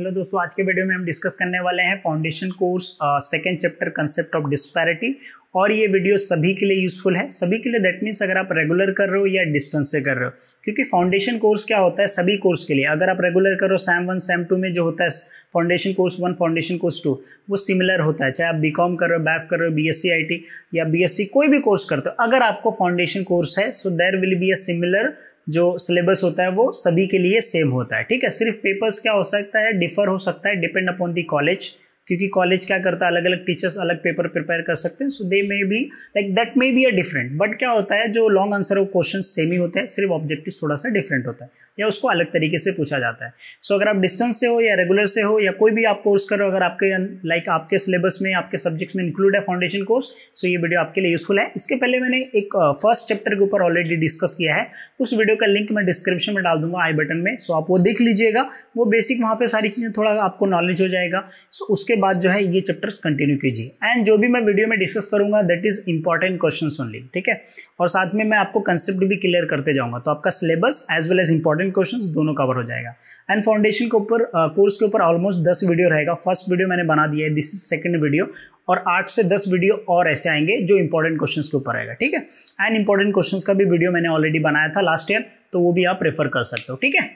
hello दोस्तों आज के वीडियो में हम डिस्कस करने वाले हैं foundation course second chapter concept of disparity और ये वीडियो सभी के लिए यूज़फुल है सभी के लिए दैट मीन्स अगर आप रेगुलर कर रहे हो या डिस्टेंस से कर रहे हो क्योंकि फाउंडेशन कोर्स क्या होता है सभी कोर्स के लिए अगर आप रेगुलर करो सैम वन सैम टू में जो होता है foundation course one foundation course two वो सिमिलर होता है चाहे आप बी कॉम कर रहे हो बैफ कर रहे हो B S C I T या बी एस सी कोई भी कोर्स करते हो अगर आपको फाउंडेशन कोर्स है so there will be a similar जो सिलेबस होता है वो सभी के लिए सेम होता है ठीक है सिर्फ पेपर्स क्या हो सकता है डिफर हो सकता है डिपेंड अपॉन दी कॉलेज क्योंकि कॉलेज क्या करता है अलग अलग टीचर्स अलग पेपर प्रिपेयर कर सकते हैं so they may be like that may be a different but क्या होता है जो लॉन्ग आंसर वो क्वेश्चन सेम ही होते हैं सिर्फ ऑब्जेक्टिव थोड़ा सा डिफरेंट होता है या उसको अलग तरीके से पूछा जाता है सो so, अगर आप डिस्टेंस से हो या रेगुलर से हो या कोई भी आप कोर्स करो अगर आपके लाइक आपके सिलेबस में आपके सब्जेक्ट्स में इंक्लूड है फाउंडेशन कोर्स सो ये वीडियो आपके लिए यूजफुल है इसके पहले मैंने एक फर्स्ट चैप्टर के ऊपर ऑलरेडी डिस्कस किया है उस वीडियो का लिंक मैं डिस्क्रिप्शन में डाल दूंगा आई बटन में सो so, आप वो देख लीजिएगा वो बेसिक वहाँ पर सारी चीज़ें थोड़ा आपको नॉलेज हो जाएगा सो so, उसके बाद जो है ये चैप्टर्स कंटिन्यू कीजिए एंड जो भी मैं वीडियो में डिस्कस करूंगा that is important questions only ठीक है और साथ में मैं आपको कंसेप्ट भी क्लियर करते जाऊंगा तो आपका syllabus as well as important questions दोनों कवर हो जाएगा एंड फाउंडेशन के ऊपर कोर्स के ऊपर ऑलमोस्ट दस वीडियो रहेगा फर्स्ट वीडियो मैंने बना दिया है दिस इज सेकेंड वीडियो और आठ से दस वीडियो और ऐसे आएंगे जो इंपॉर्टेंट क्वेश्चन के ऊपर आएगा ठीक है एंड इंपॉर्टेंट क्वेश्चन का भी वीडियो मैंने ऑलरेडी बनाया था लास्ट ईयर तो वो भी आप रेफर कर सकते हो ठीक है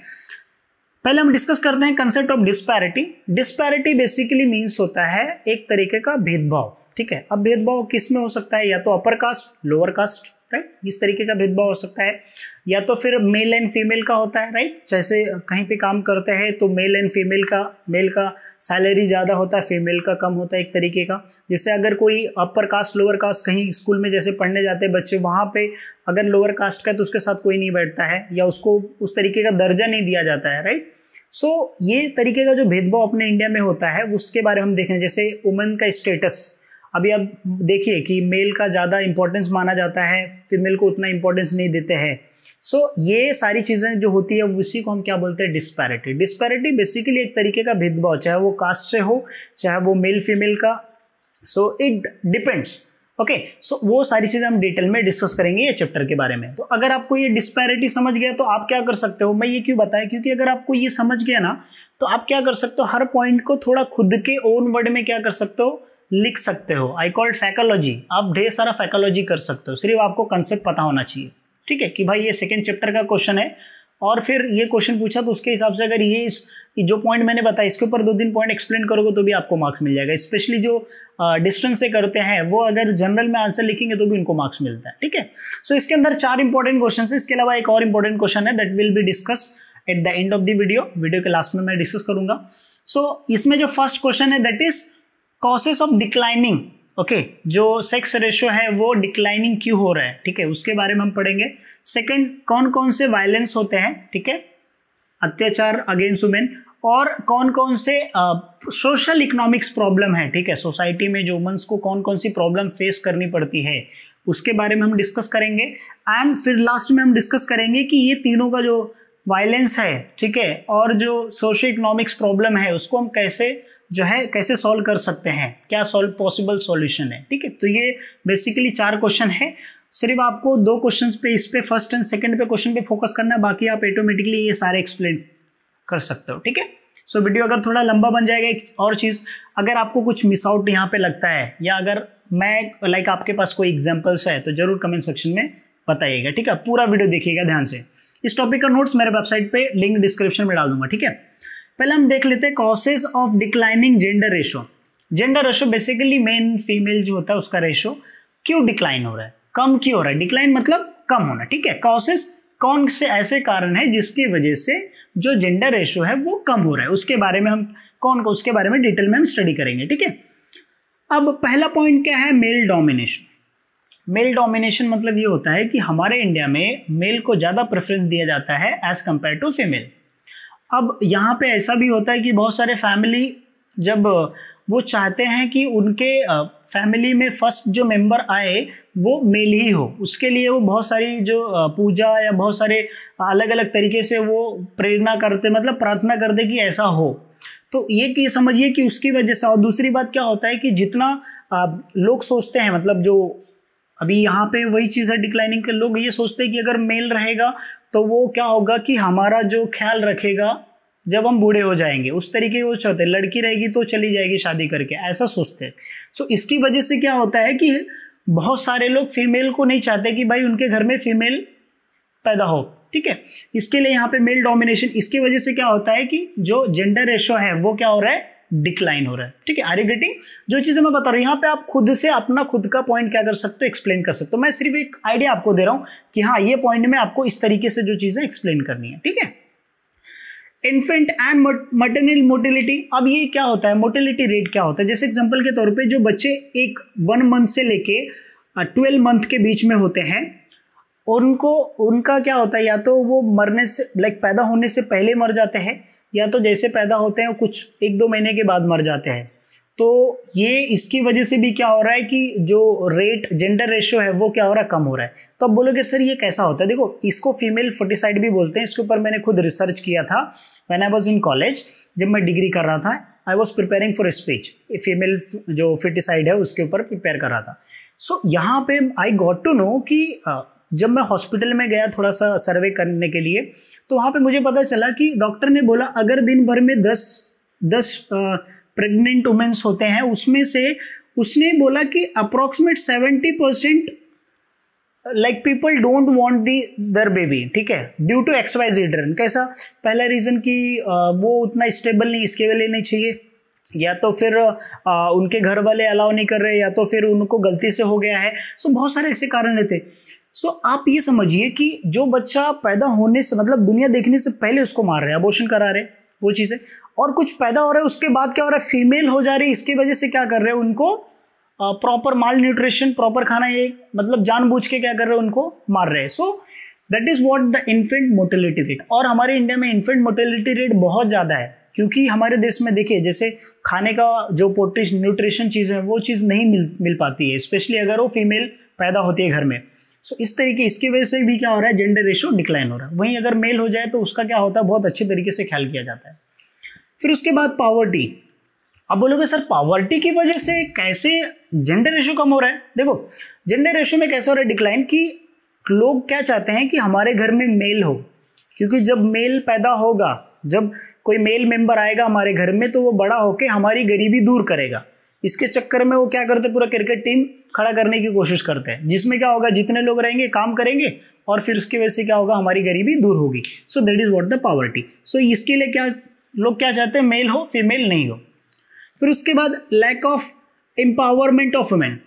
पहले हम डिस्कस करते हैं concept of disparity disparity basically means होता है एक तरीके का भेदभाव ठीक है अब भेदभाव किस में हो सकता है या तो upper caste lower caste right इस तरीके का भेदभाव हो सकता है या तो फिर मेल एंड फीमेल का होता है राइट जैसे कहीं पे काम करते हैं तो मेल एंड फीमेल का मेल का सैलरी ज़्यादा होता है फीमेल का कम होता है एक तरीके का जैसे अगर कोई अपर कास्ट लोअर कास्ट कहीं स्कूल में जैसे पढ़ने जाते हैं बच्चे वहाँ पर अगर लोअर कास्ट का है तो उसके साथ कोई नहीं बैठता है या उसको उस तरीके का दर्जा नहीं दिया जाता है राइट सो so, ये तरीके का जो भेदभाव अपने इंडिया में होता है उसके बारे में हम देखें जैसे वुमेन का स्टेटस अभी अब देखिए कि मेल का ज़्यादा इम्पोर्टेंस माना जाता है फीमेल को उतना इम्पोर्टेंस नहीं देते हैं सो so, ये सारी चीज़ें जो होती है उसी को हम क्या बोलते हैं डिस्पैरिटी डिस्पैरिटी बेसिकली एक तरीके का भेदभाव चाहे वो कास्ट से हो चाहे वो मेल फीमेल का so it depends okay so वो सारी चीज़ें हम डिटेल में डिस्कस करेंगे ये चैप्टर के बारे में तो अगर आपको ये डिस्पैरिटी समझ गया तो आप क्या कर सकते हो मैं ये क्यों बताया क्योंकि अगर आपको ये समझ गया ना तो आप क्या कर सकते हो हर पॉइंट को थोड़ा खुद के ओन वर्ड में क्या कर सकते हो लिख सकते हो आई कॉल्ड फैकोलॉजी आप ढेर सारा फैकोलॉजी कर सकते हो सिर्फ आपको कंसेप्ट पता होना चाहिए ठीक है कि भाई ये सेकेंड चैप्टर का क्वेश्चन है और फिर ये क्वेश्चन पूछा तो उसके हिसाब से अगर ये इस जो पॉइंट मैंने बताया इसके ऊपर दो तीन पॉइंट एक्सप्लेन करोगे तो भी आपको मार्क्स मिल जाएगा स्पेशली जो डिस्टेंस से करते हैं वो अगर जनरल में आंसर लिखेंगे तो भी उनको मार्क्स मिलता है ठीक है सो इसके अंदर चार इंपॉर्टेंट क्वेश्चन है इसके अलावा एक और इंपॉर्टेंट क्वेश्चन है that will be discuss at the end of the video video के लास्ट में मैं डिस्कस करूंगा सो so, इसमें जो फर्स्ट क्वेश्चन है that is causes of declining okay जो सेक्स रेशियो है वो डिक्लाइनिंग क्यों हो रहा है ठीक है उसके बारे में हम पढ़ेंगे सेकंड कौन कौन से वायलेंस होते हैं ठीक है अत्याचार अगेंस्ट वुमेन और कौन कौन से सोशल इकोनॉमिक्स प्रॉब्लम है ठीक है सोसाइटी में जो वुमेंस को कौन कौन सी प्रॉब्लम फेस करनी पड़ती है उसके बारे में हम डिस्कस करेंगे एंड फिर लास्ट में हम डिस्कस करेंगे कि ये तीनों का जो वायलेंस है ठीक है और जो सोशल इकोनॉमिक्स प्रॉब्लम है उसको हम कैसे जो है कैसे सॉल्व कर सकते हैं क्या सॉल्व पॉसिबल सॉल्यूशन है ठीक है तो ये बेसिकली चार क्वेश्चन है सिर्फ आपको दो क्वेश्चन पे इस पे फर्स्ट एंड सेकंड पे क्वेश्चन पे फोकस करना है बाकी आप ऑटोमेटिकली ये सारे एक्सप्लेन कर सकते हो ठीक है सो वीडियो अगर थोड़ा लंबा बन जाएगा एक और चीज़ अगर आपको कुछ मिस आउट यहाँ पे लगता है या अगर मैं लाइक आपके पास कोई एग्जाम्पल्स है तो जरूर कमेंट सेक्शन में बताइएगा ठीक है पूरा वीडियो देखिएगा ध्यान से इस टॉपिक का नोट्स मेरे वेबसाइट पे लिंक डिस्क्रिप्शन में डाल दूंगा ठीक है पहले हम देख लेते हैं causes of declining gender ratio gender ratio basically men female जो होता है उसका रेशो क्यों डिक्लाइन हो रहा है कम क्यों हो रहा है डिक्लाइन मतलब कम होना ठीक है कॉसेज कौन से ऐसे कारण है जिसकी वजह से जो जेंडर रेशो है वो कम हो रहा है उसके बारे में हम कौन को उसके बारे में डिटेल में हम स्टडी करेंगे ठीक है अब पहला पॉइंट क्या है मेल डोमिनेशन मेल डोमिनेशन मतलब ये होता है कि हमारे इंडिया में मेल को ज़्यादा प्रेफरेंस दिया जाता है एज कंपेयर टू फीमेल अब यहाँ पे ऐसा भी होता है कि बहुत सारे फैमिली जब वो चाहते हैं कि उनके फैमिली में फर्स्ट जो मेंबर आए वो मेल ही हो उसके लिए वो बहुत सारी जो पूजा या बहुत सारे अलग अलग तरीके से वो प्रेरणा करते मतलब प्रार्थना करते कि ऐसा हो तो ये कि समझिए कि उसकी वजह से और दूसरी बात क्या होता है कि जितना लोग सोचते हैं मतलब जो अभी यहाँ पे वही चीज़ है डिक्लाइनिंग के लोग ये सोचते हैं कि अगर मेल रहेगा तो वो क्या होगा कि हमारा जो ख्याल रखेगा जब हम बूढ़े हो जाएंगे उस तरीके वो चाहते लड़की रहेगी तो चली जाएगी शादी करके ऐसा सोचते हैं सो इसकी वजह से क्या होता है कि बहुत सारे लोग फीमेल को नहीं चाहते कि भाई उनके घर में फीमेल पैदा हो ठीक है इसके लिए यहाँ पे मेल डोमिनेशन इसकी वजह से क्या होता है कि जो जेंडर रेशो है वो क्या हो रहा है डिक्लाइन हो रहा है ठीक है आर यू रिग्रेटिंग जो चीज़ें मैं बता रहा हूं यहां पे आप खुद से अपना खुद का पॉइंट क्या कर सकते हो एक्सप्लेन कर सकते हो मैं सिर्फ एक आइडिया आपको दे रहा हूं कि हाँ ये पॉइंट में आपको इस तरीके से जो चीज़ें एक्सप्लेन करनी है ठीक है इन्फेंट एंड मटर्नल मोटिलिटी अब ये क्या होता है मोटिलिटी रेट क्या होता है जैसे एग्जाम्पल के तौर पर जो बच्चे एक वन मंथ से लेके ट्वेल्व मंथ के बीच में होते हैं उनको उनका क्या होता है या तो वो मरने से लाइक पैदा होने से पहले मर जाते हैं या तो जैसे पैदा होते हैं कुछ एक दो महीने के बाद मर जाते हैं तो ये इसकी वजह से भी क्या हो रहा है कि जो रेट जेंडर रेशियो है वो क्या हो रहा है कम हो रहा है तो अब बोलोगे सर ये कैसा होता है देखो इसको फीमेल फोटिसाइड भी बोलते हैं इसके ऊपर मैंने खुद रिसर्च किया था when I was in college जब मैं डिग्री कर रहा था I was preparing for speech female जो फिटिसाइड है उसके ऊपर प्रिपेयर कर रहा था सो so, यहाँ पे आई गॉट टू नो कि जब मैं हॉस्पिटल में गया थोड़ा सा सर्वे करने के लिए तो वहाँ पे मुझे पता चला कि डॉक्टर ने बोला अगर दिन भर में दस दस प्रेग्नेंट वुमेंस होते हैं उसमें से उसने बोला कि approximate seventy percent like people don't want the दर बेबी ठीक है ड्यू टू एक्सवाइज रिटर्न कैसा पहला रीज़न कि वो उतना स्टेबल नहीं इसके लिए नहीं चाहिए या तो फिर आ, उनके घर वाले अलाउ नहीं कर रहे या तो फिर उनको गलती से हो गया है सो बहुत सारे ऐसे कारण रहते सो so, आप ये समझिए कि जो बच्चा पैदा होने से मतलब दुनिया देखने से पहले उसको मार रहे हैं अबोशन करा रहे हैं वो चीज़ें और कुछ पैदा हो रहा है उसके बाद क्या हो रहा है फीमेल हो जा रही है इसकी वजह से क्या कर रहे हैं उनको प्रॉपर माल न्यूट्रिशन प्रॉपर खाना ये मतलब जानबूझ के क्या कर रहे हैं उनको मार रहे हैं so that is what the infant mortality rate और हमारे इंडिया में इन्फेंट मोटेलिटी रेट बहुत ज़्यादा है क्योंकि हमारे देश में देखिए जैसे खाने का जो पोटिश न्यूट्रिशन चीज़ है वो चीज़ नहीं मिल मिल पाती है स्पेशली अगर वो फीमेल पैदा होती है घर में सो इस तरीके इसकी वजह से भी क्या हो रहा है जेंडर रेशो डिक्लाइन हो रहा है वहीं अगर मेल हो जाए तो उसका क्या होता है बहुत अच्छे तरीके से ख्याल किया जाता है फिर उसके बाद पावर्टी अब बोलोगे सर पावर्टी की वजह से कैसे जेंडर रेशो कम हो रहा है देखो जेंडर रेशो में कैसे हो रहा है डिक्लाइन कि लोग क्या चाहते हैं कि हमारे घर में मेल हो क्योंकि जब मेल पैदा होगा जब कोई मेल मेंबर आएगा हमारे घर में तो वो बड़ा होके हमारी गरीबी दूर करेगा इसके चक्कर में वो क्या करते पूरा क्रिकेट टीम खड़ा करने की कोशिश करते हैं जिसमें क्या होगा जितने लोग रहेंगे काम करेंगे और फिर उसकी वजह से क्या होगा हमारी गरीबी दूर होगी so that is what the poverty so इसके लिए क्या लोग क्या चाहते हैं मेल हो फीमेल नहीं हो फिर उसके बाद lack of empowerment of women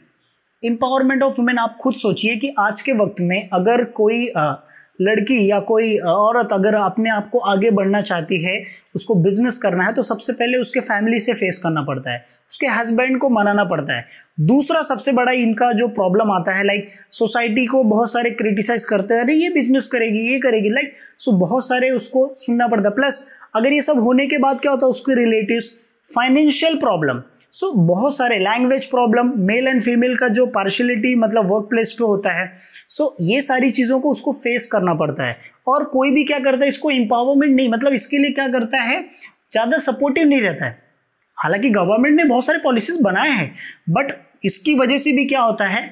empowerment of women आप खुद सोचिए कि आज के वक्त में अगर कोई आ, लड़की या कोई औरत अगर अपने आप को आगे बढ़ना चाहती है उसको बिजनेस करना है तो सबसे पहले उसके फैमिली से फेस करना पड़ता है उसके हस्बैंड को मनाना पड़ता है दूसरा सबसे बड़ा इनका जो प्रॉब्लम आता है लाइक सोसाइटी को बहुत सारे क्रिटिसाइज करते हैं अरे ये बिजनेस करेगी ये करेगी लाइक सो बहुत सारे उसको सुनना पड़ता है प्लस अगर ये सब होने के बाद क्या होता है उसके relative financial problem so so, बहुत सारे language problem male and female का जो पार्शलिटी मतलब वर्क प्लेस पे होता है सो so, ये सारी चीज़ों को उसको फेस करना पड़ता है और कोई भी क्या करता है इसको एम्पावरमेंट नहीं मतलब इसके लिए क्या करता है ज़्यादा सपोर्टिव नहीं रहता है हालांकि गवर्नमेंट ने बहुत सारे पॉलिसीज बनाए हैं बट इसकी वजह से भी क्या होता है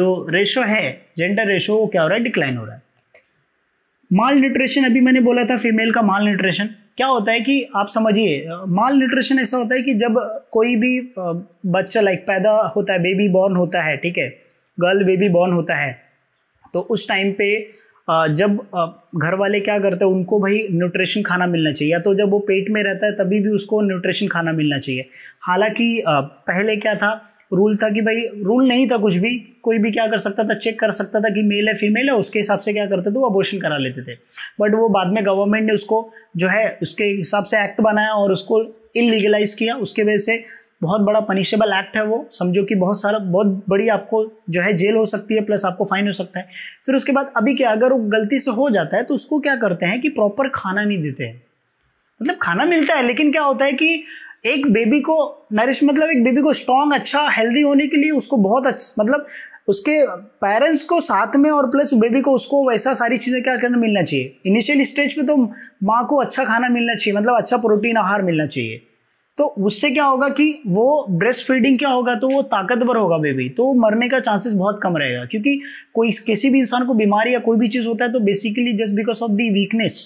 जो रेशो है जेंडर रेशो वो क्या हो रहा है डिक्लाइन हो रहा है माल न्यूट्रिशन अभी मैंने बोला था फीमेल का माल न्यूट्रिशन क्या होता है कि आप समझिए माल न्यूट्रिशन ऐसा होता है कि जब कोई भी बच्चा लाइक पैदा होता है बेबी बॉर्न होता है ठीक है गर्ल बेबी बॉर्न होता है तो उस टाइम पे जब घर वाले क्या करते हैं उनको भाई न्यूट्रिशन खाना मिलना चाहिए या तो जब वो पेट में रहता है तभी भी उसको न्यूट्रिशन खाना मिलना चाहिए हालांकि पहले क्या था रूल था कि भाई रूल नहीं था कुछ भी कोई भी क्या कर सकता था चेक कर सकता था कि मेल है फीमेल है उसके हिसाब से क्या करते थे वो अबोर्शन करा लेते थे बट वो बाद में गवर्नमेंट ने उसको जो है उसके हिसाब से एक्ट बनाया और उसको इलीगलाइज किया उसके वजह से बहुत बड़ा पनिशेबल एक्ट है वो समझो कि बहुत सारा बहुत बड़ी आपको जो है जेल हो सकती है प्लस आपको फाइन हो सकता है फिर उसके बाद अभी क्या अगर वो गलती से हो जाता है तो उसको क्या करते हैं कि प्रॉपर खाना नहीं देते हैं मतलब खाना मिलता है लेकिन क्या होता है कि एक बेबी को नरिश मतलब एक बेबी को स्ट्रांग अच्छा हेल्दी होने के लिए उसको बहुत अच्छा मतलब उसके पेरेंट्स को साथ में और प्लस बेबी को उसको वैसा सारी चीज़ें क्या करना मिलना चाहिए इनिशियल स्टेज पे तो माँ को अच्छा खाना मिलना चाहिए मतलब अच्छा प्रोटीन आहार मिलना चाहिए तो उससे क्या होगा कि वो ब्रेस्ट फीडिंग क्या होगा तो वो ताकतवर होगा बेबी तो मरने का चांसेस बहुत कम रहेगा क्योंकि कोई किसी भी इंसान को बीमारी या कोई भी चीज़ होता है तो basically just because of the weakness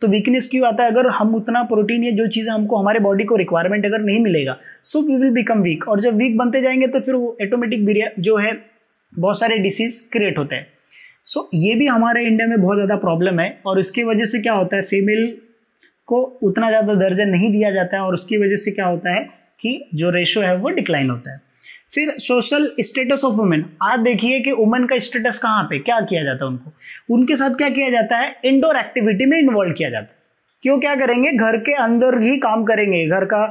तो वीकनेस क्यों आता है अगर हम उतना प्रोटीन या जो चीज़ें हमको हमारे बॉडी को रिक्वायरमेंट अगर नहीं मिलेगा so we will become weak और जब वीक बनते जाएंगे तो फिर वो ऑटोमेटिक जो है बहुत सारे डिसीज क्रिएट होते हैं सो so, ये भी हमारे इंडिया में बहुत ज़्यादा प्रॉब्लम है और इसकी वजह से क्या होता है फीमेल को उतना ज़्यादा दर्जा नहीं दिया जाता है और उसकी वजह से क्या होता है कि जो रेशो है वो डिक्लाइन होता है फिर सोशल स्टेटस ऑफ वुमेन आज देखिए कि वुमेन का स्टेटस कहाँ पे क्या किया जाता है उनको उनके साथ क्या किया जाता है इंडोर एक्टिविटी में इन्वॉल्व किया जाता है क्यों क्या करेंगे घर के अंदर ही काम करेंगे घर का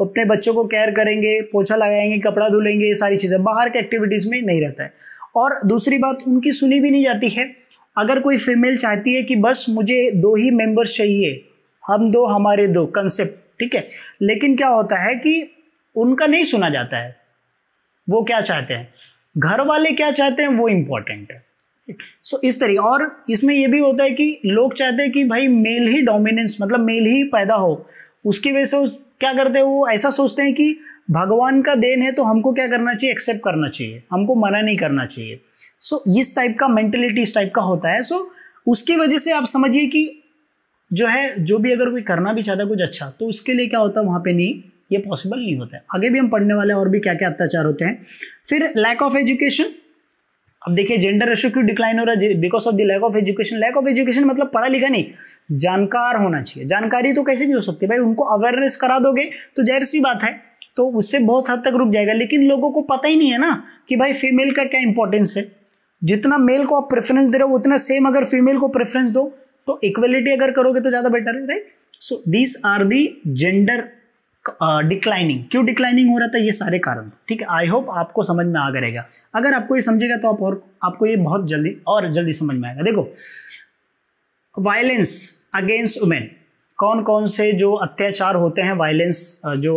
अपने बच्चों को केयर करेंगे पोछा लगाएंगे कपड़ा धुलेंगे ये सारी चीज़ें बाहर के एक्टिविटीज़ में नहीं रहता है और दूसरी बात उनकी सुनी भी नहीं जाती है अगर कोई फीमेल चाहती है कि बस मुझे दो ही मेम्बर्स चाहिए हम दो हमारे दो कंसेप्ट ठीक है लेकिन क्या होता है कि उनका नहीं सुना जाता है वो क्या चाहते हैं घर वाले क्या चाहते हैं वो इम्पॉर्टेंट है सो so, इस तरीके और इसमें यह भी होता है कि लोग चाहते हैं कि भाई मेल ही डोमिनेंस मतलब मेल ही पैदा हो उसकी वजह से उस क्या करते हैं वो ऐसा सोचते हैं कि भगवान का देन है तो हमको क्या करना चाहिए एक्सेप्ट करना चाहिए हमको मना नहीं करना चाहिए सो so, इस टाइप का मेंटेलिटी इस टाइप का होता है सो so, उसकी वजह से आप समझिए कि जो है जो भी अगर कोई करना भी चाहता है कुछ अच्छा तो उसके लिए क्या होता है वहाँ पे नहीं ये पॉसिबल नहीं होता है आगे भी हम पढ़ने वाले और भी क्या क्या अत्याचार होते हैं फिर लैक ऑफ एजुकेशन अब देखिए जेंडर रेशो क्यों डिक्लाइन हो रहा है because of the lack of education lack of education मतलब पढ़ा लिखा नहीं जानकार होना चाहिए जानकारी तो कैसे भी हो सकती है भाई उनको अवेयरनेस करा दोगे तो जहर सी बात है तो उससे बहुत हद तक रुक जाएगा लेकिन लोगों को पता ही नहीं है ना कि भाई फीमेल का क्या इंपॉर्टेंस है जितना मेल को आप प्रेफरेंस दे रहे हो उतना सेम अगर फीमेल को प्रेफरेंस दो तो इक्वलिटी अगर करोगे तो ज़्यादा बेटर है right so these are the gender declining क्यों डिक्लाइनिंग हो रहा था ये सारे कारण ठीक है आई होप आपको समझ में आ रहेगा अगर आपको ये समझेगा तो आप और आपको ये बहुत जल्दी और जल्दी समझ में आएगा देखो वायलेंस अगेंस्ट वुमेन कौन कौन से जो अत्याचार होते हैं वायलेंस जो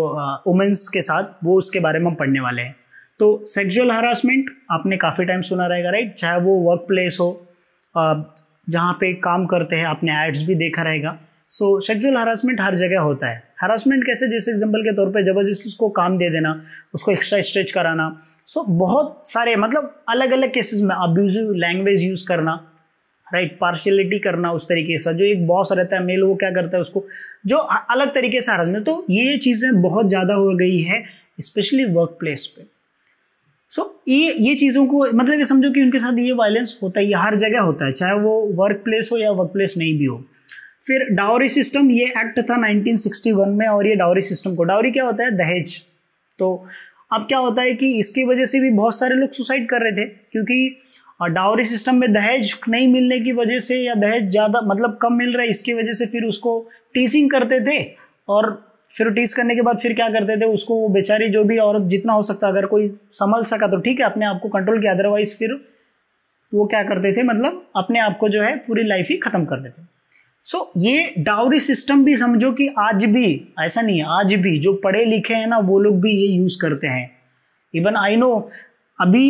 वुमेंस के साथ वो उसके बारे में हम पढ़ने वाले हैं तो सेक्सुअल हरासमेंट आपने काफ़ी टाइम सुना रहेगा राइट चाहे वो वर्क प्लेस हो जहाँ पे काम करते हैं आपने एड्स भी देखा रहेगा सो सेक्सुअल हरासमेंट हर जगह होता है हरासमेंट कैसे जैसे एग्जाम्पल के तौर पे ज़बरदस्ती उसको काम दे देना उसको एक्स्ट्रा स्ट्रेच कराना सो so, बहुत सारे मतलब अलग अलग केसेस में अब्यूजिव लैंग्वेज यूज़ करना राइट पार्शलिटी करना उस तरीके से जो एक बॉस रहता है मेल वो क्या करता है उसको जो अलग तरीके से हरासमेंट तो ये चीज़ें बहुत ज़्यादा हो गई है स्पेशली वर्क प्लेस पे सो ये ये चीज़ों को मतलब ये समझो कि उनके साथ ये वायलेंस होता है ये हर जगह होता है चाहे वो वर्क प्लेस हो या वर्क प्लेस नहीं भी हो फिर डावरी सिस्टम ये एक्ट था 1961 में और ये डावरी सिस्टम को डावरी क्या होता है दहेज तो अब क्या होता है कि इसकी वजह से भी बहुत सारे लोग सुसाइड कर रहे थे क्योंकि और डावरी सिस्टम में दहेज नहीं मिलने की वजह से या दहेज ज़्यादा मतलब कम मिल रहा है इसकी वजह से फिर उसको टीसिंग करते थे और फिर टीस करने के बाद फिर क्या करते थे उसको वो बेचारी जो भी औरत जितना हो सकता अगर कोई संभल सका तो ठीक है अपने आप को कंट्रोल किया अदरवाइज फिर वो क्या करते थे मतलब अपने आप को जो है पूरी लाइफ ही ख़त्म कर देते सो so, ये डाउरी सिस्टम भी समझो कि आज भी ऐसा नहीं है आज भी जो पढ़े लिखे हैं ना वो लोग भी ये यूज़ करते हैं इवन आई नो अभी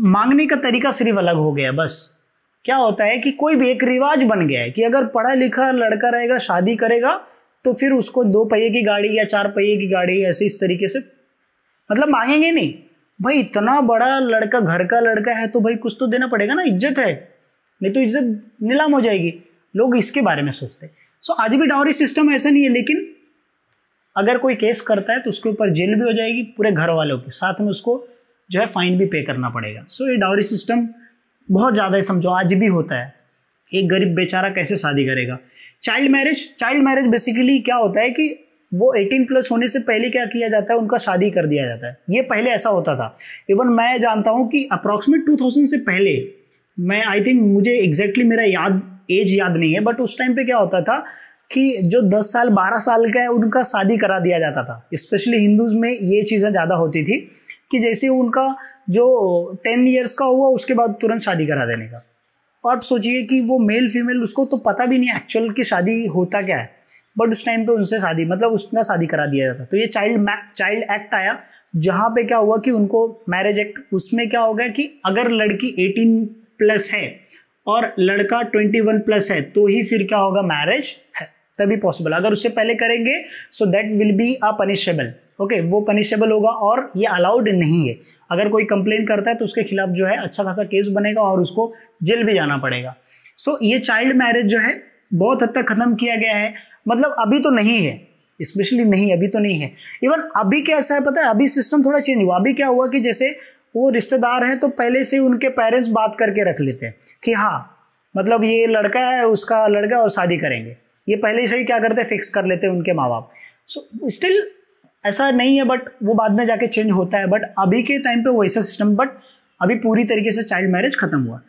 मांगने का तरीका सिर्फ अलग हो गया बस क्या होता है कि कोई भी एक रिवाज बन गया है कि अगर पढ़ा लिखा लड़का रहेगा शादी करेगा तो फिर उसको दो पहिए की गाड़ी या चार पहिए की गाड़ी ऐसे इस तरीके से मतलब मांगेंगे नहीं भाई इतना बड़ा लड़का घर का लड़का है तो भाई कुछ तो देना पड़ेगा ना इज्जत है नहीं तो इज्जत नीलाम हो जाएगी लोग इसके बारे में सोचते सो आज भी डावरी सिस्टम ऐसा नहीं है लेकिन अगर कोई केस करता है तो उसके ऊपर जेल भी हो जाएगी पूरे घर वालों के साथ में उसको जो है फ़ाइन भी पे करना पड़ेगा सो so, ये डाउरी सिस्टम बहुत ज़्यादा है समझो आज भी होता है एक गरीब बेचारा कैसे शादी करेगा child marriage child marriage basically क्या होता है कि वो 18 प्लस होने से पहले क्या किया जाता है उनका शादी कर दिया जाता है ये पहले ऐसा होता था इवन मैं जानता हूँ कि अप्रॉक्सीमेट 2000 से पहले मैं आई थिंक मुझे एग्जैक्टली exactly मेरा याद एज याद नहीं है बट उस टाइम पे क्या होता था कि जो 10 साल 12 साल का है उनका शादी करा दिया जाता था स्पेशली हिंदूज में ये चीज़ें ज़्यादा होती थी कि जैसे उनका जो टेन ईयर्स का हुआ उसके बाद तुरंत शादी करा देने का और आप सोचिए कि वो मेल फीमेल उसको तो पता भी नहीं एक्चुअल कि शादी होता क्या है बट उस टाइम पे उनसे शादी मतलब उसका शादी करा दिया जाता तो ये चाइल्ड चाइल्ड एक्ट आया जहाँ पे क्या हुआ कि उनको मैरिज एक्ट उसमें क्या हो गया कि अगर लड़की 18 प्लस है और लड़का 21 प्लस है तो ही फिर क्या होगा मैरिज है तभी पॉसिबल अगर उससे पहले करेंगे so that will be a punishable okay वो पनिशेबल होगा और ये अलाउड नहीं है अगर कोई कंप्लेन करता है तो उसके खिलाफ जो है अच्छा खासा केस बनेगा और उसको जेल भी जाना पड़ेगा सो so, ये चाइल्ड मैरिज जो है बहुत हद तक ख़त्म किया गया है मतलब अभी तो नहीं है स्पेशली नहीं अभी तो नहीं है इवन अभी कैसा है पता है अभी सिस्टम थोड़ा चेंज हुआ अभी क्या हुआ कि जैसे वो रिश्तेदार हैं तो पहले से उनके पेरेंट्स बात करके रख लेते हैं कि हाँ मतलब ये लड़का है उसका लड़का और शादी करेंगे ये पहले से ही क्या करते हैं फिक्स कर लेते हैं उनके माँ बाप सो स्टिल ऐसा नहीं है बट वो बाद में जाके चेंज होता है बट अभी के टाइम पे वैसा सिस्टम बट अभी पूरी तरीके से चाइल्ड मैरिज खत्म हुआ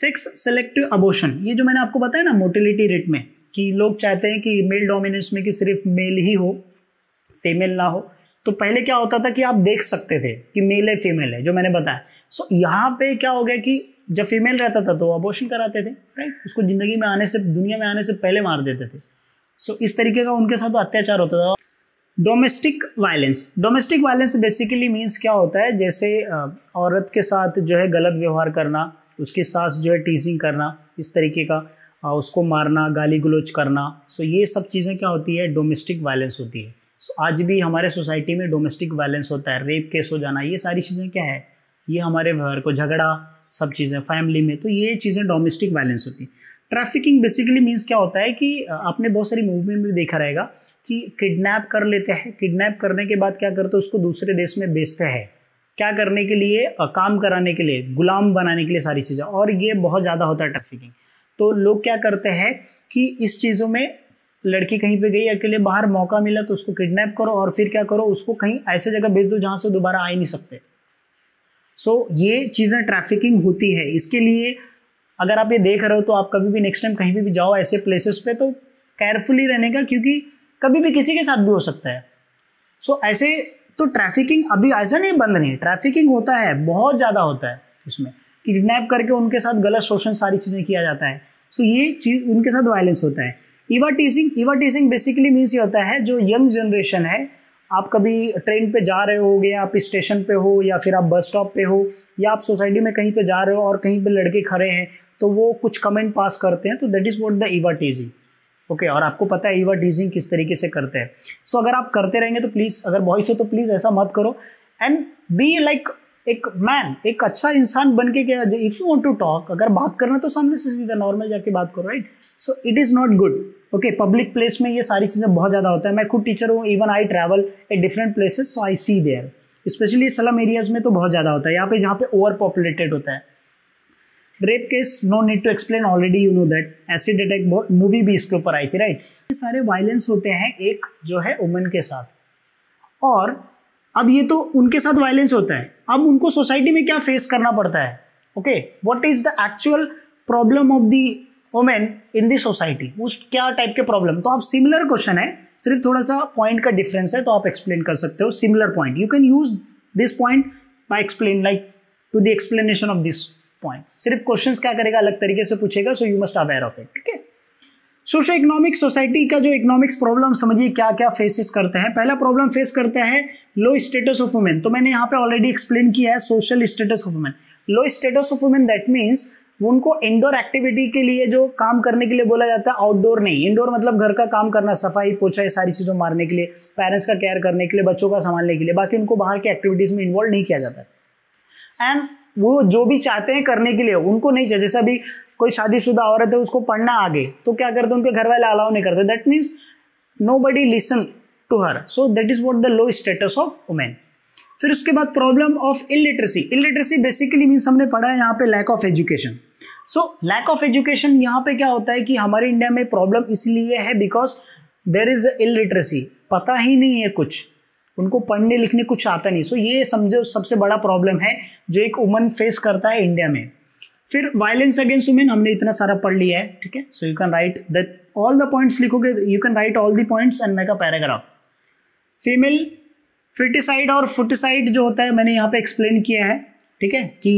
सेक्स सेलेक्टिव अबोशन ये जो मैंने आपको बताया ना मोटिलिटी रेट में कि लोग चाहते हैं कि मेल डोमिनेंस में कि सिर्फ मेल ही हो फीमेल ना हो तो पहले क्या होता था कि आप देख सकते थे कि मेल है फीमेल है जो मैंने बताया सो so, यहाँ पे क्या हो गया कि जब फीमेल रहता था तो अबोशन कराते थे राइट उसको ज़िंदगी में आने से दुनिया में आने से पहले मार देते थे सो so, इस तरीके का उनके साथ अत्याचार होता था domestic violence domestic violence basically means क्या होता है जैसे औरत के साथ जो है गलत व्यवहार करना उसके साथ जो है टीजिंग करना इस तरीके का उसको मारना गाली गलोच करना सो ये सब चीज़ें क्या होती है डोमेस्टिक वायलेंस होती है सो आज भी हमारे सोसाइटी में डोमेस्टिक वायलेंस होता है रेप केस हो जाना ये सारी चीज़ें क्या है ये हमारे व्यवहार को झगड़ा सब चीज़ें फैमिली में तो ये चीज़ें डोमेस्टिक वायलेंस होती हैं ट्रैफिकिंग बेसिकली मीन्स क्या होता है कि आपने बहुत सारी मूवी में भी देखा रहेगा कि किडनैप कर लेते हैं किडनैप करने के बाद क्या करते हैं उसको दूसरे देश में बेचते हैं क्या करने के लिए काम कराने के लिए गुलाम बनाने के लिए सारी चीज़ें और ये बहुत ज़्यादा होता है ट्रैफिकिंग तो लोग क्या करते हैं कि इस चीज़ों में लड़की कहीं पे गई अकेले बाहर मौका मिला तो उसको किडनैप करो और फिर क्या करो उसको कहीं ऐसे जगह भेज दो जहाँ से दोबारा आ ही नहीं सकते सो so, ये चीज़ें ट्रैफिकिंग होती है इसके लिए अगर आप ये देख रहे हो तो आप कभी भी नेक्स्ट टाइम कहीं भी जाओ ऐसे प्लेसेस पे तो केयरफुली रहने का क्योंकि कभी भी किसी के साथ भी हो सकता है सो so, ऐसे तो ट्रैफिकिंग अभी ऐसा नहीं बंद नहीं है ट्रैफिकिंग होता है बहुत ज़्यादा होता है उसमें किडनेप किडनैप करके उनके साथ गलत शोषण सारी चीज़ें किया जाता है सो so, ये चीज़ उनके साथ वायलेंस होता है eve teasing eve teasing basically means ये होता है जो यंग जनरेशन है आप कभी ट्रेन पे जा रहे हो या आप स्टेशन पे हो या फिर आप बस स्टॉप पे हो या आप सोसाइटी में कहीं पे जा रहे हो और कहीं पे लड़के खड़े हैं तो वो कुछ कमेंट पास करते हैं तो that is what the eve teasing okay और आपको पता है ईवा टीजिंग किस तरीके से करते हैं सो so, अगर आप करते रहेंगे तो प्लीज़ अगर बॉइस हो तो प्लीज़ ऐसा मत करो एंड बी लाइक एक मैन एक अच्छा इंसान बन के क्या if you want to talk अगर बात करना तो सामने से सीधा नॉर्मल जाके बात करो right so it is not good okay public place में ये सारी चीज़ें बहुत ज़्यादा होता है मैं खुद टीचर हूँ even I travel at different places so I see there specially slum areas में तो बहुत ज़्यादा होता है यहाँ पे जहाँ पे ओवर पॉपुलेटेड होता है rape case no need to explain already you know that acid attack movie भी इसके ऊपर आई थी राइट ये सारे वायलेंस होते हैं एक जो है वुमेन के साथ और अब ये तो उनके साथ वायलेंस होता है अब उनको सोसाइटी में क्या फेस करना पड़ता है okay what is the actual problem of the women in the society उस क्या टाइप के प्रॉब्लम तो आप सिमिलर क्वेश्चन है सिर्फ थोड़ा सा पॉइंट का डिफरेंस है तो आप एक्सप्लेन कर सकते हो similar point you can use this point by explain like to the explanation of this point सिर्फ क्वेश्चन क्या करेगा अलग तरीके से पूछेगा so you must aware of it ठीक है सोशो इकोनॉमिक सोसाइटी का जो इकोनॉमिक्स प्रॉब्लम समझिए क्या क्या फेसेस करते हैं पहला प्रॉब्लम फेस करते हैं लो स्टेटस ऑफ वुमेन तो मैंने यहाँ पे ऑलरेडी एक्सप्लेन किया है social status of women low status of women that means उनको इंडोर एक्टिविटी के लिए जो काम करने के लिए बोला जाता है आउटडोर नहीं इंडोर मतलब घर का काम करना सफाई पोछा ये सारी चीज़ों मारने के लिए पेरेंट्स का केयर करने के लिए बच्चों का संभालने के लिए बाकी उनको बाहर की एक्टिविटीज़ में इन्वॉल्व नहीं किया जाता एंड वो जो भी चाहते हैं करने के लिए उनको नहीं चाहिए जैसे अभी कोई शादीशुदा औरत है उसको पढ़ना आगे तो क्या करते उनके घर वाले अलाउ नहीं करते that means nobody listen to her so that is what the low status of women फिर उसके बाद problem of illiteracy illiteracy basically means हमने पढ़ा है यहाँ पे lack of education so lack of education यहाँ पे क्या होता है कि हमारे इंडिया में प्रॉब्लम इसलिए है बिकॉज देर इज इलिटरेसी पता ही नहीं है कुछ उनको पढ़ने लिखने कुछ आता नहीं सो so, ये समझो सबसे बड़ा प्रॉब्लम है जो एक वुमन फेस करता है इंडिया में फिर वायलेंस अगेंस्ट वुमेन हमने इतना सारा पढ़ लिया है ठीक है so you can write the all the points लिखोगे you can write all the points and make a paragraph female foeticide और फुटिसाइड जो होता है मैंने यहाँ पे एक्सप्लेन किया है ठीक है कि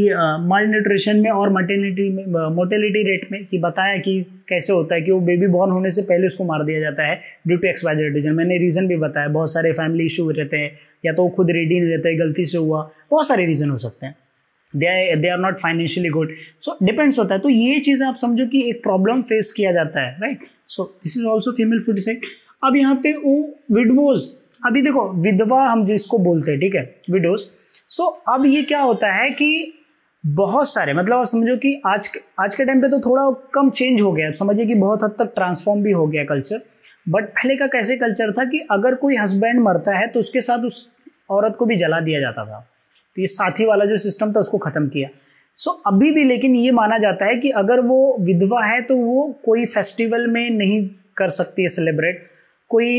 माल न्यूट्रिशन में और मटेनिटी में मोटेलिटी रेट में कि बताया कि कैसे होता है कि वो बेबी बॉर्न होने से पहले उसको मार दिया जाता है ड्यू टू एक्सपायर रीजन मैंने रीज़न भी बताया बहुत सारे फैमिली इशू रहते हैं या तो वो खुद रेडी नहीं रहते गलती से हुआ बहुत सारे रीज़न हो सकते हैं they they are not financially good so depends होता है तो ये चीज़ आप समझो कि एक प्रॉब्लम फेस किया जाता है right so this is also female food अब यहाँ पे वो विडवोज अभी देखो विधवा हम जिसको बोलते हैं ठीक है विडोज सो अब ये क्या होता है कि बहुत सारे मतलब आप समझो कि आज आज के टाइम पे तो थोड़ा कम चेंज हो गया समझिए कि बहुत हद तक ट्रांसफॉर्म भी हो गया कल्चर बट पहले का कैसे कल्चर था कि अगर कोई हस्बैंड मरता है तो उसके साथ उस औरत को भी जला दिया जाता था तो ये साथी वाला जो सिस्टम था उसको ख़त्म किया सो so, अभी भी लेकिन ये माना जाता है कि अगर वो विधवा है तो वो कोई फेस्टिवल में नहीं कर सकती है सेलिब्रेट कोई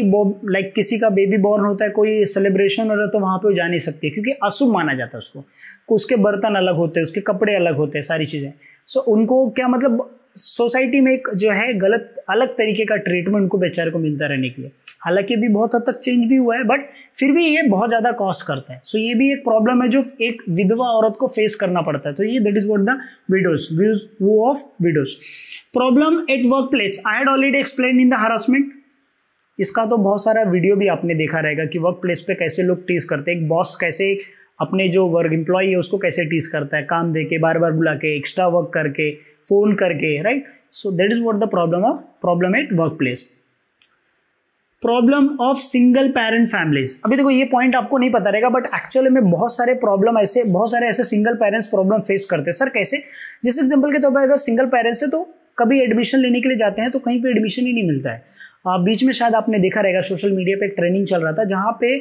लाइक किसी का बेबी बॉर्न होता है कोई सेलिब्रेशन हो रहा है तो वहाँ पे वो जा नहीं सकती क्योंकि अशुभ माना जाता है उसको उसके बर्तन अलग होते हैं उसके कपड़े अलग होते हैं सारी चीज़ें सो उनको क्या मतलब सोसाइटी में एक जो है गलत अलग तरीके का ट्रीटमेंट उनको बेचारे को मिलता रहने के लिए हालांकि अभी बहुत हद तक चेंज भी हुआ है बट फिर भी ये बहुत ज़्यादा कॉस्ट करता है सो ये भी एक प्रॉब्लम है जो एक विधवा औरत को फेस करना पड़ता है तो ये that is what the widows views वो of widows problem at work place I had already explain in the harassment इसका तो बहुत सारा वीडियो भी आपने देखा रहेगा कि वर्क प्लेस पर कैसे लोग टीस करते हैं एक बॉस कैसे अपने जो वर्क एम्प्लॉई है उसको कैसे टीस करता है काम दे के बार बार बुला के एक्स्ट्रा वर्क करके फ़ोन करके right so that is what the problem of problem at work place problem of single parent families अभी देखो ये पॉइंट आपको नहीं पता रहेगा बट एक्चुअली में बहुत सारे प्रॉब्लम ऐसे बहुत सारे ऐसे सिंगल पेरेंट्स प्रॉब्लम फेस करते हैं सर कैसे जैसे एग्जाम्पल के तौर तो पर अगर सिंगल पेरेंट्स है तो कभी एडमिशन लेने के लिए जाते हैं तो कहीं पे एडमिशन ही नहीं मिलता है बीच में शायद आपने देखा रहेगा सोशल मीडिया पे ट्रेनिंग चल रहा था जहाँ पे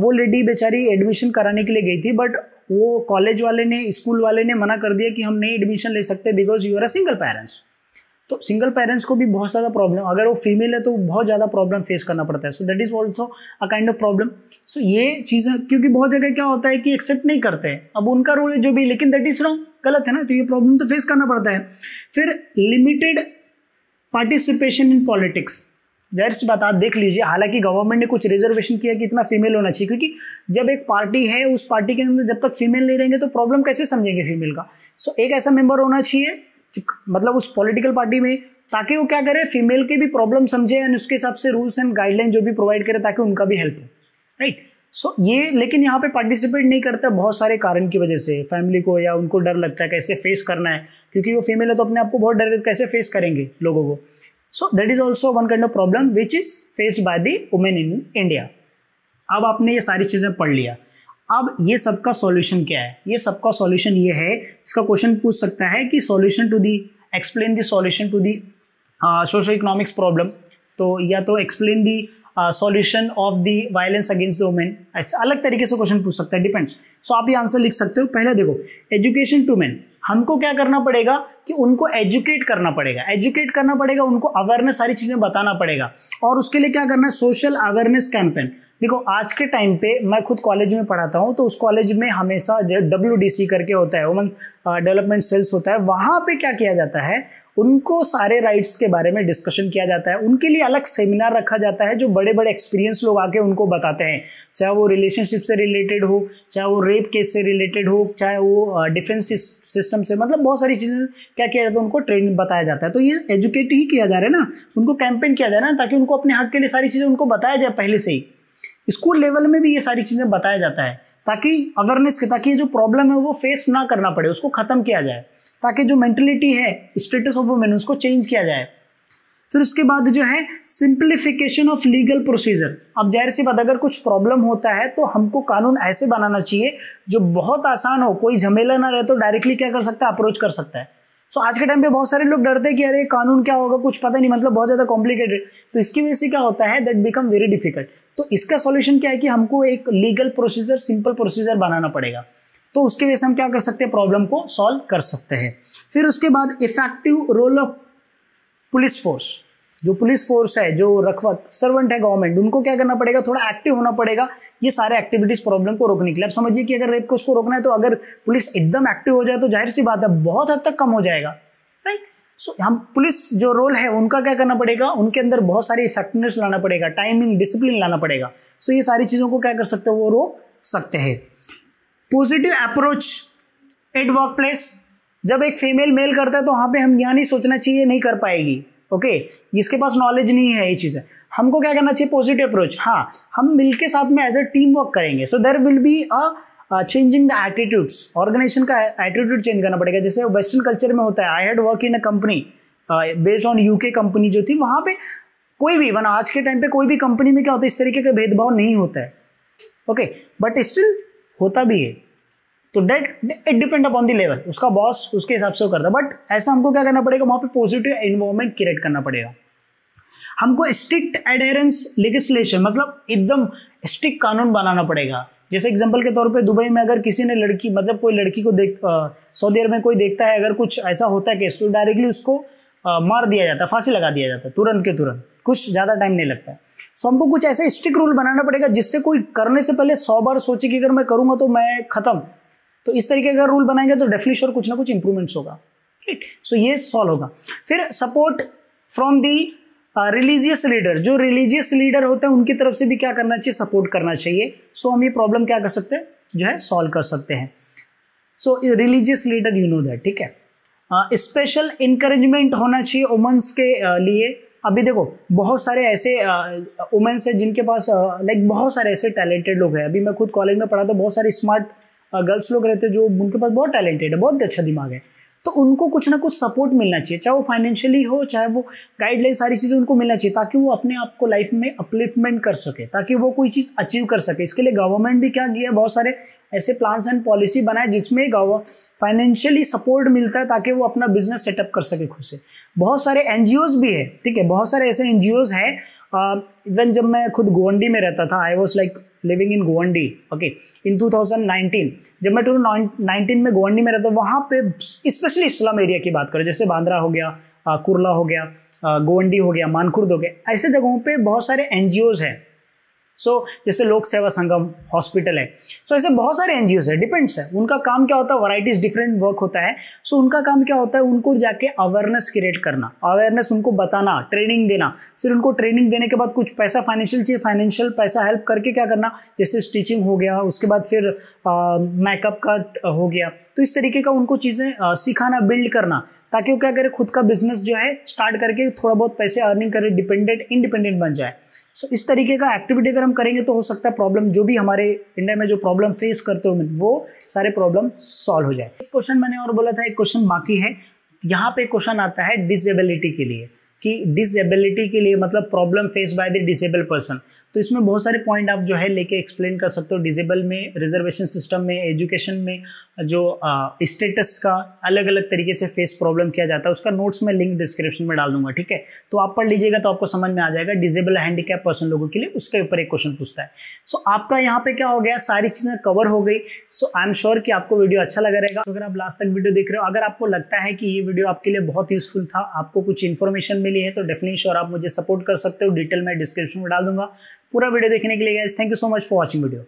वो लेडी बेचारी एडमिशन कराने के लिए गई थी बट वो कॉलेज वाले ने स्कूल वाले ने मना कर दिया कि हम नहीं एडमिशन ले सकते because you are a single parents तो सिंगल पेरेंट्स को भी बहुत ज़्यादा प्रॉब्लम अगर वो फीमेल है तो बहुत ज़्यादा प्रॉब्लम फेस करना पड़ता है so that is also a kind of problem so ये चीज़ें क्योंकि बहुत जगह क्या होता है कि एक्सेप्ट नहीं करते हैं अब उनका रोल है जो भी लेकिन दैट इज़ रॉन्ग गलत है ना तो ये प्रॉब्लम तो फेस करना पड़ता है फिर लिमिटेड पार्टिसिपेशन इन पॉलिटिक्स जाहिर सी बात आप देख लीजिए हालांकि गवर्नमेंट ने कुछ रिजर्वेशन किया कि इतना फीमेल होना चाहिए क्योंकि जब एक पार्टी है उस पार्टी के अंदर जब तक फीमेल नहीं रहेंगे तो प्रॉब्लम कैसे समझेंगे फीमेल का सो एक ऐसा मेंबर होना चाहिए मतलब उस पॉलिटिकल पार्टी में ताकि वो क्या करे फीमेल के भी प्रॉब्लम समझे एंड उसके हिसाब से रूल्स एंड गाइडलाइन जो भी प्रोवाइड करे ताकि उनका भी हेल्प हो राइट सो ये लेकिन यहाँ पे पार्टिसिपेट नहीं करता बहुत सारे कारण की वजह से फैमिली को या उनको डर लगता है कैसे फेस करना है क्योंकि वो फीमेल है तो अपने आप को बहुत डर कैसे फेस करेंगे लोगों को so that is also one kind of problem which is faced by the women in India अब आपने ये सारी चीज़ें पढ़ लिया अब ये सबका सॉल्यूशन क्या है ये सबका सॉल्यूशन ये है इसका क्वेश्चन पूछ सकता है कि solution to the explain the solution to the socio economics problem तो या तो explain the solution of the violence against the women अच्छा अलग तरीके से क्वेश्चन पूछ सकता है डिपेंड्स सो so, आप ये आंसर लिख सकते हो पहले देखो एजुकेशन टू मैन हमको क्या करना पड़ेगा कि उनको एजुकेट करना पड़ेगा एजुकेट करना पड़ेगा उनको अवेयरनेस सारी चीज़ें बताना पड़ेगा और उसके लिए क्या करना है सोशल अवेयरनेस कैंपेन देखो आज के टाइम पे मैं खुद कॉलेज में पढ़ाता हूँ तो उस कॉलेज में हमेशा डब्ल्यू करके होता है वुमन डेवलपमेंट सेल्स होता है वहाँ पे क्या किया जाता है उनको सारे राइट्स के बारे में डिस्कशन किया जाता है उनके लिए अलग सेमिनार रखा जाता है जो बड़े बड़े एक्सपीरियंस लोग आके उनको बताते हैं चाहे वो रिलेशनशिप से रिलेटेड हो चाहे वो रेप केस से रिलेटेड हो चाहे वो डिफेंस uh, सिस्टम से मतलब बहुत सारी चीज़ें क्या किया जाता है उनको ट्रेन बताया जाता है तो ये एजुकेट ही किया जा रहा है ना उनको कैंपेन किया जा रहा है ना ताकि उनको अपने हक के लिए सारी चीज़ें उनको बताया जाए पहले से ही स्कूल लेवल में भी ये सारी चीज़ें बताया जाता है ताकि अवेयरनेस के ताकि ये जो प्रॉब्लम है वो फेस ना करना पड़े उसको ख़त्म किया जाए ताकि जो मैंटेलिटी है स्टेटस ऑफ वुमेन उसको चेंज किया जाए फिर उसके बाद जो है सिंप्लीफिकेशन ऑफ लीगल प्रोसीजर अब जाहिर सी बात अगर कुछ प्रॉब्लम होता है तो हमको कानून ऐसे बनाना चाहिए जो बहुत आसान हो कोई झमेला ना रहे तो डायरेक्टली क्या कर सकता है अप्रोच कर सकता है सो so, आज के टाइम पे बहुत सारे लोग डरते हैं कि अरे कानून क्या होगा कुछ पता नहीं मतलब बहुत ज़्यादा कॉम्प्लिकेटेड तो इसकी वजह से क्या होता है दैट बिकम वेरी डिफिकल्ट तो इसका सॉल्यूशन क्या है कि हमको एक लीगल प्रोसीजर सिंपल प्रोसीजर बनाना पड़ेगा तो उसके वजह से हम क्या कर सकते हैं प्रॉब्लम को सॉल्व कर सकते हैं फिर उसके बाद effective role of police force जो पुलिस फोर्स है जो रखवत सर्वेंट है गवर्नमेंट उनको क्या करना पड़ेगा थोड़ा एक्टिव होना पड़ेगा ये सारे एक्टिविटीज प्रॉब्लम को रोकने के लिए अब समझिए कि अगर रेप को उसको रोकना है तो अगर पुलिस एकदम एक्टिव हो जाए तो जाहिर सी बात है बहुत हद तक कम हो जाएगा सो हम पुलिस जो रोल है उनका क्या करना पड़ेगा उनके अंदर बहुत सारी इफेक्टिवनेस लाना पड़ेगा टाइमिंग डिसिप्लिन लाना पड़ेगा सो ये सारी चीज़ों को क्या कर सकते हैं वो रोक सकते हैं positive approach at work place जब एक फीमेल मेल करता है तो वहाँ पे हम यहाँ नहीं सोचना चाहिए नहीं कर पाएगी ओके इसके पास नॉलेज नहीं है ये चीज़ें हमको क्या करना चाहिए पॉजिटिव अप्रोच हाँ हम मिल के साथ में एज ए टीम वर्क करेंगे so there will be a changing the attitudes organisation का एटीट्यूड चेंज करना पड़ेगा जैसे वेस्टर्न कल्चर में होता है I had work in a company based on UK company जो थी वहाँ पे कोई भी वन आज के टाइम पे कोई भी कंपनी में क्या होता है इस तरीके का भेदभाव नहीं होता है ओके बट स्टिल होता भी है तो that it depend upon the level उसका बॉस उसके हिसाब से करता है बट ऐसा हमको क्या करना पड़ेगा वहाँ पे पॉजिटिव इन्वॉर्मेंट क्रिएट करना पड़ेगा हमको स्ट्रिक्ट एडेरेंस लेगिस्लेशन मतलब एकदम स्ट्रिक्ट कानून बनाना पड़ेगा जैसे एग्जाम्पल के तौर पे दुबई में अगर किसी ने लड़की मतलब कोई लड़की को देख सऊदी अरब में कोई देखता है अगर कुछ ऐसा होता है केस तो डायरेक्टली उसको आ, मार दिया जाता है फांसी लगा दिया जाता है तुरंत के तुरंत कुछ ज़्यादा टाइम नहीं लगता है सो हमको कुछ ऐसा स्ट्रिक रूल बनाना पड़ेगा जिससे कोई करने से पहले सौ बार सोचे कि अगर मैं करूँगा तो मैं ख़त्म तो इस तरीके का रूल बनाएंगे तो डेफिनेश और कुछ ना कुछ इंप्रूवमेंट्स होगा राइट सो ये सॉल्व होगा फिर सपोर्ट फ्रॉम दी रिलीजियस हाँ, लीडर जो रिलीजियस लीडर होते हैं उनकी तरफ से भी क्या करना चाहिए सपोर्ट करना चाहिए सो हम ये प्रॉब्लम क्या कर सकते हैं जो है सॉल्व कर सकते हैं so religious leader you know that ठीक है स्पेशल uh, इंकरेजमेंट होना चाहिए वुमेंस के uh, लिए अभी देखो बहुत सारे ऐसे वुमेंस uh, हैं जिनके पास लाइक बहुत सारे ऐसे टैलेंटेड लोग हैं अभी मैं खुद कॉलेज में पढ़ा था बहुत सारे स्मार्ट गर्ल्स लोग रहते हैं जो उनके पास बहुत टैलेंटेड है बहुत अच्छा दिमाग है तो उनको कुछ ना कुछ सपोर्ट मिलना चाहिए चाहे वो फाइनेंशियली हो चाहे वो गाइडलाइन सारी चीज़ें उनको मिलना चाहिए ताकि वो अपने आप को लाइफ में अपलिफमेंट कर सके ताकि वो कोई चीज़ अचीव कर सके इसके लिए गवर्नमेंट भी क्या किया बहुत सारे ऐसे प्लान्स एंड पॉलिसी बनाए जिसमें फाइनेंशियली सपोर्ट मिलता है ताकि वो अपना बिजनेस सेटअप कर सके खुद से बहुत सारे एन भी है ठीक है बहुत सारे ऐसे एन हैं इवन जब मैं खुद गोवंडी में रहता था I was like living in Govandi okay in 2019 जब मैं टू नाइनटीन में गोवंडी में रहता हूँ वहाँ पे स्पेशली स्लम एरिया की बात करें जैसे बांद्रा हो गया कुरला हो गया गोवंडी हो गया मानखुर्द हो गया ऐसे जगहों पे बहुत सारे एन हैं सो so, जैसे लोक सेवा संगम हॉस्पिटल है सो so, ऐसे बहुत सारे एन है डिपेंड्स है उनका काम क्या होता है वराइटीज डिफरेंट वर्क होता है सो so, उनका काम क्या होता है उनको जाके अवेयरनेस क्रिएट करना अवेयरनेस उनको बताना ट्रेनिंग देना फिर उनको ट्रेनिंग देने के बाद कुछ पैसा फाइनेंशियल चाहिए फाइनेंशियल पैसा हेल्प करके क्या करना जैसे स्टिचिंग हो गया उसके बाद फिर मेकअप का हो गया तो इस तरीके का उनको चीज़ें सिखाना बिल्ड करना ताकि वो क्या करे खुद का बिजनेस जो है स्टार्ट करके थोड़ा बहुत पैसे अर्निंग करे डिपेंडेंट इंडिपेंडेंट बन जाए सो so, इस तरीके का एक्टिविटी अगर हम करेंगे तो हो सकता है प्रॉब्लम जो भी हमारे इंडिया में जो प्रॉब्लम फेस करते हो वो सारे प्रॉब्लम सॉल्व हो जाए एक क्वेश्चन मैंने और बोला था एक क्वेश्चन बाकी है यहाँ पे क्वेश्चन आता है डिसेबिलिटी के लिए कि डिसेबिलिटी के लिए मतलब problem face by the disable person तो इसमें बहुत सारे पॉइंट आप जो है लेके एक्सप्लेन कर सकते हो डिसेबल में रिजर्वेशन सिस्टम में एजुकेशन में जो स्टेटस का अलग अलग तरीके से फेस प्रॉब्लम किया जाता है उसका नोट्स में लिंक डिस्क्रिप्शन में डाल दूंगा ठीक है तो आप पढ़ लीजिएगा तो आपको समझ में आ जाएगा डिजेबल हैंडीकैप पर्सन लोगों के लिए उसके ऊपर एक क्वेश्चन पूछता है सो आपका यहाँ पे क्या हो गया सारी चीज़ें कवर हो गई सो आई एम श्योर कि आपको वीडियो अच्छा लगा रहेगा तो अगर आप लास्ट तक वीडियो देख रहे हो अगर आपको लगता है कि ये वीडियो आपके लिए बहुत यूजफुल था आपको कुछ इन्फॉर्मेशन मिली है तो डेफिनेट श्योर आप मुझे सपोर्ट कर सकते हो डिटेल में डिस्क्रिप्शन में डाल दूंगा पूरा वीडियो देखने के लिए guys thank you so much for watching video